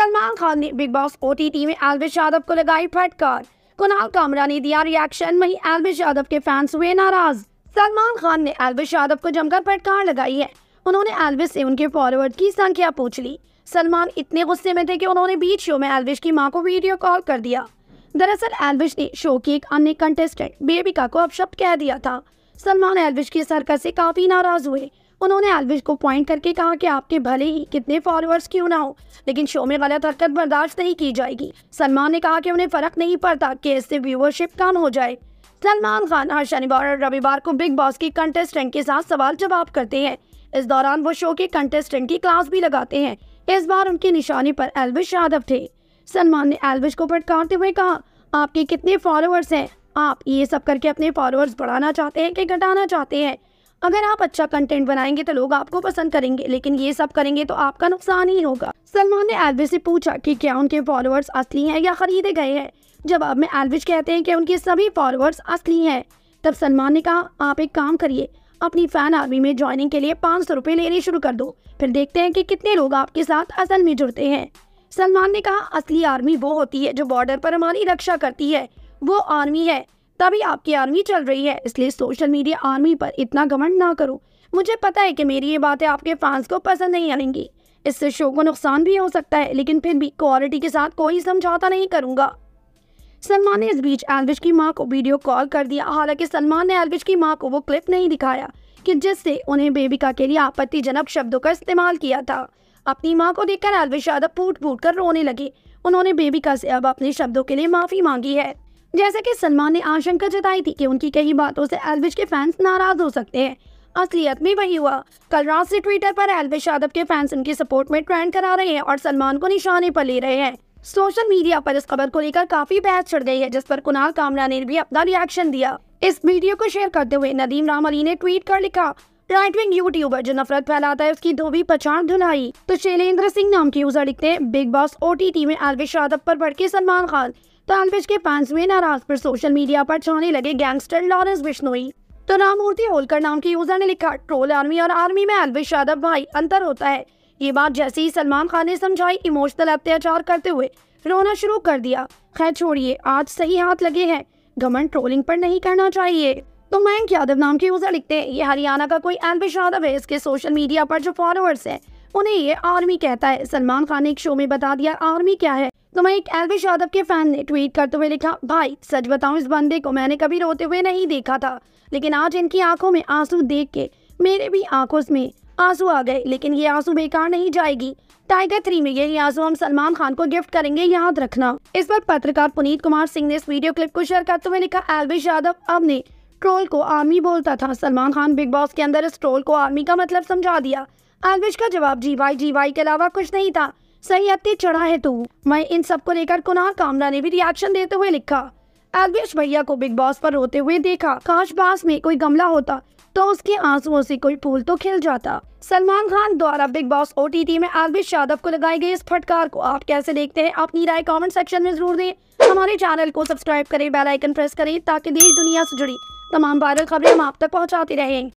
सलमान खान ने big boss ओ में एलविश यादव को लगाई फटकार कुणाल कामरा ने दिया रिएक्शन वही एलविश यादव के फैंस हुए नाराज सलमान खान ने एलविश यादव को जमकर फटकार लगाई है उन्होंने एलविश से उनके फॉरवर्ड की संख्या पूछ ली सलमान इतने गुस्से में थे कि उन्होंने बीच शो में एलविश की मां को वीडियो कॉल कर दिया दरअसल एलविश ने शो की एक अन्य कंटेस्टेंट बेबिका को अपशब्द कह दिया था सलमान एलविश की सरकार से काफी नाराज हुए उन्होंने एलविश को पॉइंट करके कहा कि आपके भले ही कितने फॉलोअर्स क्यों ना हो लेकिन शो में गलत हरकत बर्दाश्त नहीं की जाएगी सलमान ने कहा कि उन्हें फ़र्क नहीं पड़ता कि इससे व्यूवरशिप कम हो जाए सलमान खान हर शनिवार और रविवार को बिग बॉस के कंटेस्टेंट के साथ सवाल जवाब करते हैं इस दौरान वो शो के कंटेस्टेंट की क्लास भी लगाते हैं इस बार उनके निशाने पर एलविश यादव थे सलमान ने एलविश को पटकारते हुए कहा आपके कितने फॉलोअर्स हैं आप ये सब करके अपने फॉलोअर्स बढ़ाना चाहते हैं कि घटाना चाहते हैं अगर आप अच्छा कंटेंट बनाएंगे तो लोग आपको पसंद करेंगे लेकिन ये सब करेंगे तो आपका नुकसान ही होगा सलमान ने एलविज से पूछा कि क्या उनके फॉलोअर्स असली हैं या खरीदे गए हैं जवाब में एलविज कहते हैं कि उनके सभी फॉलोअर्स असली हैं तब सलमान ने कहा आप एक काम करिए अपनी फ़ैन आर्मी में ज्वाइनिंग के लिए पाँच सौ रुपये लेने शुरू कर दो फिर देखते हैं कि कितने लोग आपके साथ असल में जुड़ते हैं सलमान ने कहा असली आर्मी वो होती है जो बॉर्डर पर हमारी रक्षा करती है वो आर्मी है तभी आपकी आर्मी चल रही है इसलिए सोशल मीडिया आर्मी पर इतना घमंड ना करो मुझे पता है कि मेरी ये बातें आपके फैंस को पसंद नहीं आएंगी इससे शो को नुकसान भी हो सकता है लेकिन फिर भी क्वालिटी के साथ कोई समझौता नहीं करूंगा सलमान ने इस बीच एलविश की माँ को वीडियो कॉल कर दिया हालांकि सलमान ने एलविश की माँ को वो क्लिप नहीं दिखाया कि जिससे उन्हें बेबिका के लिए आपत्तिजनक शब्दों का इस्तेमाल किया था अपनी माँ को देखकर एलविश यादव फूट फूट कर रोने लगे उन्होंने बेबिका से अब अपने शब्दों के लिए माफ़ी मांगी है जैसे कि सलमान ने आशंका जताई थी कि उनकी कई बातों से एलविश के फैंस नाराज हो सकते हैं असलियत में वही हुआ कल रात से ट्विटर पर एलविश यादव के फैंस उनके सपोर्ट में ट्रेंड करा रहे हैं और सलमान को निशाने पर ले रहे हैं सोशल मीडिया पर इस खबर को लेकर काफी बहस छिड़ गई है जिस पर कुणाल कामरा ने भी अपना रिएक्शन दिया इस वीडियो को शेयर करते हुए नदीम राम अली ने ट्वीट कर लिखा राइट विंग यूट्यूबर जो नफरत फैलाता है उसकी धोबी पछाड़ धुलाई तो शैलेंद्र सिंह नाम के यूजर लिखते हैं बिग बॉस ओ में अलविश यादव पर भड़के सलमान खान तो अलविश के फैंस में नाराज पर सोशल मीडिया पर छाने लगे गैंगस्टर लॉरेंस बिश्नोई तो मूर्ति होलकर नाम के यूजर ने लिखा ट्रोल आर्मी और आर्मी में अलविश यादव भाई अंतर होता है ये बात जैसे ही सलमान खान ने समझाई इमोशनल अत्याचार करते हुए रोना शुरू कर दिया खैर छोड़िए आज सही हाथ लगे हैं घमंड ट्रोलिंग पर नहीं करना चाहिए तो मयंक यादव नाम के यूजर लिखते हैं ये हरियाणा का कोई एलबिश यादव है इसके सोशल मीडिया पर जो फॉलोअर्स है उन्हें ये आर्मी कहता है सलमान खान ने एक शो में बता दिया आर्मी क्या है तो मैं एक एलविश यादव के फैन ने ट्वीट करते हुए लिखा भाई सच बताऊं इस बंदे को मैंने कभी रोते हुए नहीं देखा था लेकिन आज इनकी आंखों में आंसू देख के मेरे भी आंखों में आंसू आ गए लेकिन ये आंसू बेकार नहीं जाएगी टाइगर थ्री में ये आंसू हम सलमान खान को गिफ्ट करेंगे याद रखना इस पर पत्रकार पुनीत कुमार सिंह ने इस वीडियो क्लिप को शेयर करते हुए लिखा एलविश यादव अब ने ट्रोल को आर्मी बोलता था सलमान खान बिग बॉस के अंदर इस ट्रोल को आर्मी का मतलब समझा दिया अलविश का जवाब जी वाई जी वाई के अलावा कुछ नहीं था सही अति चढ़ा है तू मैं इन सब को लेकर कुनाह कामरा ने भी रिएक्शन देते हुए लिखा अलविश भैया को बिग बॉस पर रोते हुए देखा काश बास में कोई गमला होता तो उसके आंसुओं से कोई फूल तो खिल जाता सलमान खान द्वारा बिग बॉस ओ में आलबिश यादव को लगाई गई इस फटकार को आप कैसे देखते हैं अपनी राय कमेंट सेक्शन में जरूर दें हमारे चैनल को सब्सक्राइब करें बेल आइकन प्रेस करें ताकि देश दुनिया से जुड़ी तमाम वायरल खबरें हम आप तक पहुँचाते रहेंगे